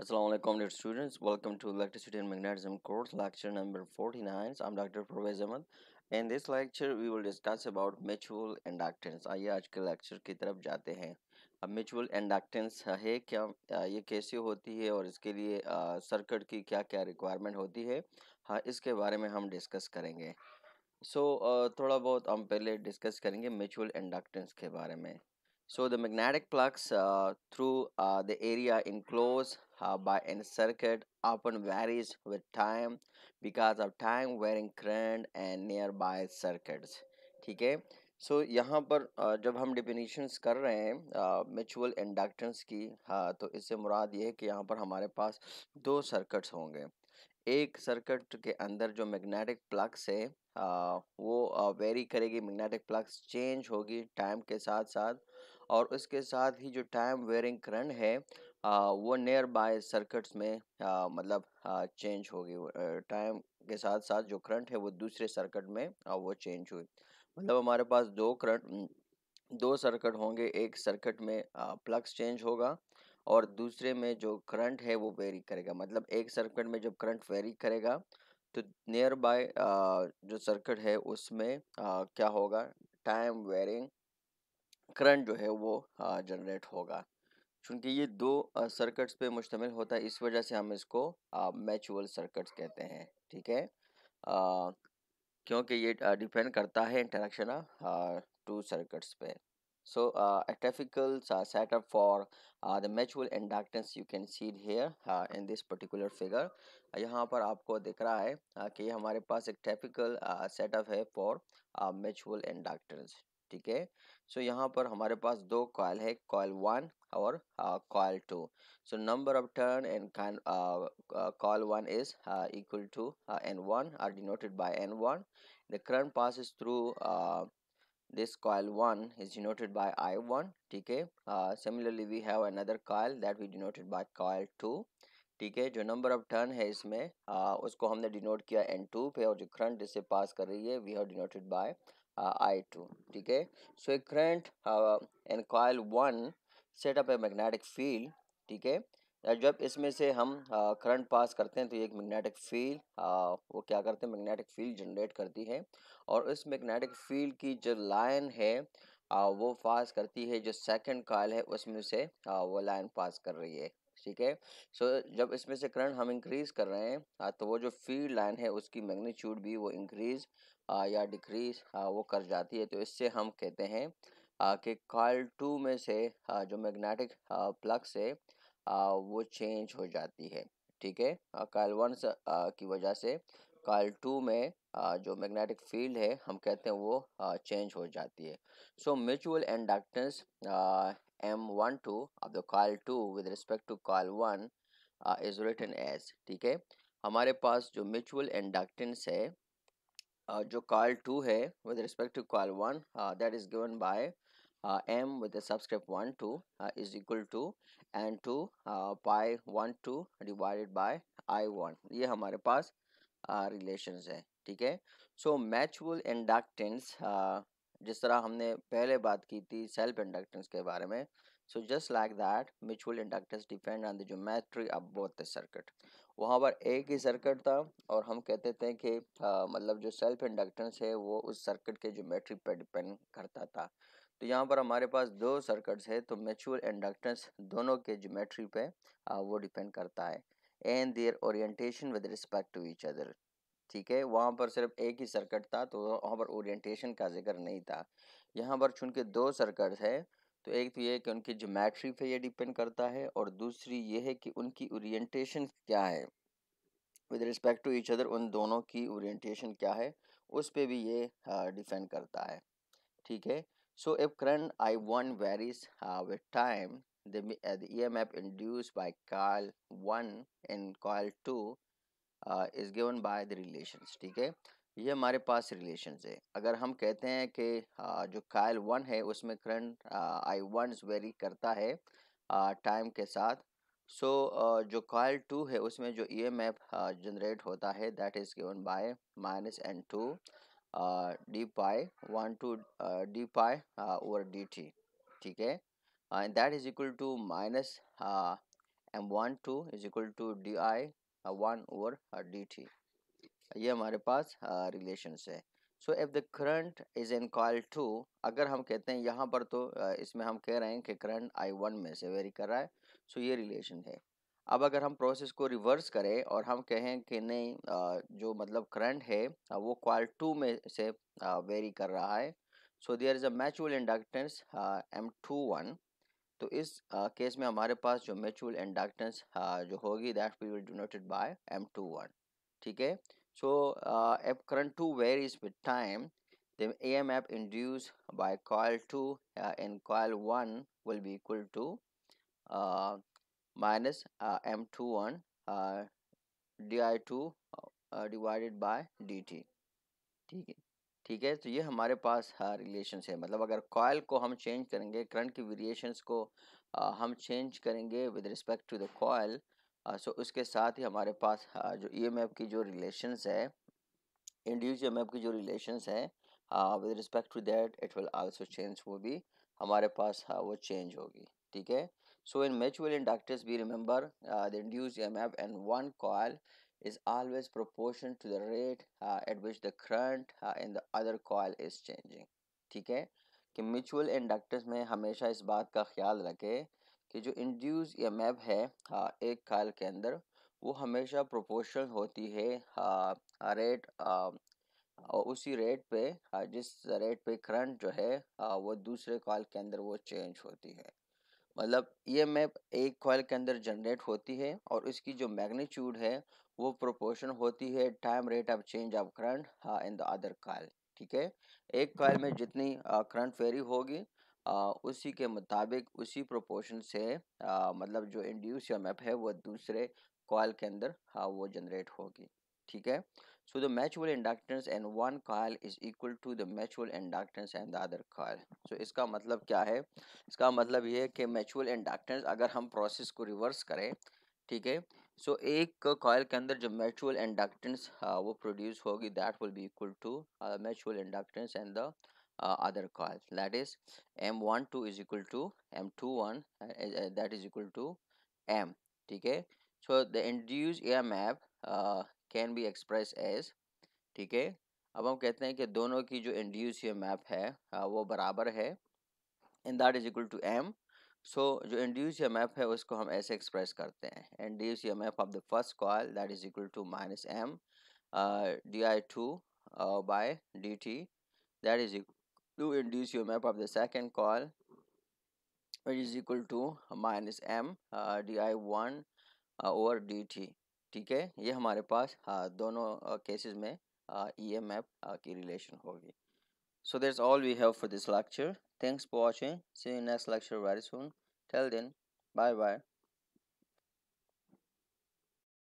Assalamualaikum dear students welcome to electricity and magnetism course lecture number 49 I'm Dr. Pervez Ahmed in this lecture we will discuss about mutual inductance आइए आज के lecture की तरफ जाते हैं अब mutual inductance है क्या ये कैसे होती है और इसके लिए circuit की क्या क्या requirement होती है हाँ इसके बारे में हम discuss करेंगे सो so, uh, थोड़ा बहुत हम पहले डिस्कस करेंगे म्यूचुअल इंडक्टेंस के बारे में so the magnetic flux through the area enclosed by any circuit often varies with time because of time varying current and nearby circuits ठीक है सो so, यहाँ पर जब हम डिफिनीशंस कर रहे हैं म्यूचुअल इंडक्टेंस की हाँ तो इससे मुराद ये है कि यहाँ पर हमारे पास दो सर्किट्स होंगे एक सर्किट के अंदर जो मैग्नेटिक प्लग्स है वो वेरी करेगी मैग्नेटिक प्लग्स चेंज होगी टाइम के साथ साथ और उसके साथ ही जो टाइम वेयरिंग करंट है वो नियर बाय सर्किट्स में आ, मतलब चेंज होगी टाइम के साथ साथ जो करंट है वो दूसरे सर्किट में आ, वो चेंज हुई मतलब हमारे पास दो करंट दो सर्किट होंगे एक सर्किट में प्लग्स चेंज होगा और दूसरे में जो करंट है वो वेरी करेगा मतलब एक सर्किट में जब करंट वेरी करेगा तो नियर बाय जो सर्किट है उसमें आ, क्या होगा टाइम वेरिंग करंट जो है वो जनरेट होगा चूँकि ये दो सर्कट्स पे मुश्तमिल होता है इस वजह से हम इसको मैचुअल सर्किट्स कहते हैं ठीक है क्योंकि ये डिपेंड करता है इंटरक्शन टू सर्किट्स पे so a typical setup for the mutual inductance you can see here in this particular figure यहाँ पर आपको दिख रहा है कि हमारे पास एक टेफिकल सेटअप है फॉर मैचुअल इंडक्टेंस ठीक है सो यहाँ पर हमारे पास दो कॉल है कॉल वन और coil two so number of turn and coil one is equal to N one are denoted by N one the current pass is through this coil one is denoted by I one ठीक है similarly we have another coil that we denoted by coil two ठीक है जो number of turn है इसमें आ, उसको हमने denote किया एन टू पे और जो करंट इससे पास कर रही है we have denoted by I two ठीक है so a current in coil one setup a magnetic field ठीक है जब इसमें से हम करंट uh, पास करते हैं तो ये एक मैग्नेटिक फील्ड uh, वो क्या करते हैं मैग्नेटिक फील्ड जनरेट करती है और इस मैग्नेटिक फील्ड की जो लाइन है uh, वो पास करती है जो सेकंड कॉयल है उसमें से uh, वो लाइन पास कर रही है ठीक है सो जब इसमें से करंट हम इंक्रीज कर रहे हैं आ, हाँ, तो वो जो फील्ड लाइन है उसकी मैग्नीट्यूड भी वो इंक्रीज आ, हाँ, या डिक्रीज हाँ, वो कर जाती है तो इससे हम कहते हैं कि कॉल टू में से आ, जो मैग्नेटिक प्लक्स है वो चेंज हो जाती है ठीक है कॉल वन की वजह से कॉल टू में जो मैग्नेटिक फील्ड है हम कहते हैं वो चेंज हो जाती है so mutual inductance M12 of the coil 2 with respect to coil 1 uh, is written as ठीक है हमारे पास जो म्यूचुअल इंडक्टेंस है uh, जो कॉल टू है with respect to coil one that is given by M with subscript one two is equal to N two phi one two divided by I one ये हमारे पास relations uh, है ठीक है सो mutual inductance जिस तरह हमने पहले बात की थी सेल्फ इंडक्टेंस के बारे में so just like that mutual inductance depend on the geometry of both the circuit वहाँ पर एक ही सर्किट था और हम कहते थे कि आ, मतलब जो सेल्फ इंडक्टेंस है वो उस सर्किट के मैट्री पर डिपेंड करता था तो यहाँ पर हमारे पास दो सर्किट्स है तो म्यूचुअल इंडक्टेंस दोनों के ज्योमेट्री पे आ, वो डिपेंड करता है and their orientation with respect to each other ठीक है वहाँ पर सिर्फ एक ही सर्कट था तो वहाँ पर ओरिएंटेशन का जिक्र नहीं था यहाँ पर चूँकि दो सर्कट है तो एक तो ये कि उनकी जोमेट्री पे ये डिपेंड करता है और दूसरी ये है कि उनकी ओरिएंटेशन क्या है with respect to each other उन दोनों की ओरिएंटेशन क्या है उस पर भी ये डिपेंड करता है ठीक है so if current I one varies with time the uh, the EMF induced by coil 1 and is given by the relations ठीक है ये हमारे पास रिलेशंस है अगर हम कहते हैं कि जो कायल वन है उसमें करंट आई वन वेरी करता है टाइम के साथ सो so, जो कायल टू है उसमें जो ई एम एफ जनरेट होता है that is given by minus N two D pi one two D pi over D T ठीक है and that is equal to minus M one two is equal to D I one over D T ये हमारे पास relation है so if the current is in coil two अगर हम कहते हैं यहाँ पर तो इसमें हम कह रहे हैं कि करंट आई वन में से वेरी कर रहा है सो so ये रिलेशन है अब अगर हम प्रोसेस को रिवर्स करें और हम कहें कि नहीं जो मतलब करंट है वो कॉल टू में से वेरी कर रहा है so there is a mutual inductance M two one तो इस केस में हमारे पास जो म्यूचुअल इंडक्टेंस जो होगी that will be by M two one ठीक है so if current two vary with time the EMF induce by coil two in coil one will be equal to minus M two one D I two divided by D T ठीक है ठीक है तो ये हमारे पास हाँ relation है मतलब अगर कॉयल को हम चेंज करेंगे करंट की वेरिएशंस को आ, हम चेंज करेंगे with respect to the coil so उसके साथ ही हमारे पास हाँ, जो ई e की जो रिलेशंस है इंड्यूस ई e की जो रिलेशंस है हाँ, with respect to that it will also change वो भी हमारे पास हाँ वो चेंज होगी ठीक है सो इन मेचुअल इंडक्टर्स भी remember the induce E e and one coil is always proportion to the rate uh, at which the current uh, in the other coil is changing ठीक है कि mutual inductors में हमेशा इस बात का ख्याल रखे कि जो इंड्यूस या मैप है हाँ एक कॉल के अंदर वो हमेशा प्रोपोर्शनल होती है हाँ uh, रेट uh, और उसी रेट पे हाँ जिस रेट पे करंट जो है वो दूसरे कॉल के अंदर वो चेंज होती है मतलब ई एम एफ एक कॉयल के अंदर जनरेट होती है और इसकी जो मैग्नीट्यूड है वो प्रोपोर्शन होती है time rate of change of current in the other coil ठीक है एक कॉयल में जितनी करंट वेरी होगी आ, उसी के मुताबिक उसी प्रोपोर्शन से आ, मतलब जो इंड्यूस एम है वो दूसरे कॉयल के अंदर हाँ वो जनरेट होगी ठीक है So the mutual inductance in one coil is equal to the mutual inductance in the other coil. So इसका मतलब क्या है इसका मतलब ये है कि mutual inductance अगर हम process को reverse करें ठीक है सो so, एक कॉयल के अंदर जो म्यूचुअल इंडक्टेंस हाँ, वो प्रोड्यूस होगी that will be equal to mutual inductance and the other coil that is M one two is equal to M two one that is equal to M ठीक है so the induce M F can be express as ठीक है अब हम कहते हैं कि दोनों की जो इंड्यूस ये मैप है हाँ, वो बराबर है in that is equal to M so जो इंड्यूस ये मैप है उसको हम ऐसे एक्सप्रेस करते हैं इंड्यूस ये map of the first coil that is equal to minus M D I two by D T that is two induce ये map of the second coil is equal to minus M D I one over D T ठीक है ये हमारे पास हाँ दोनों cases में E M F की रिलेशन होगी so that's all we have for this lecture thanks for watching see next lecture very soon till then bye bye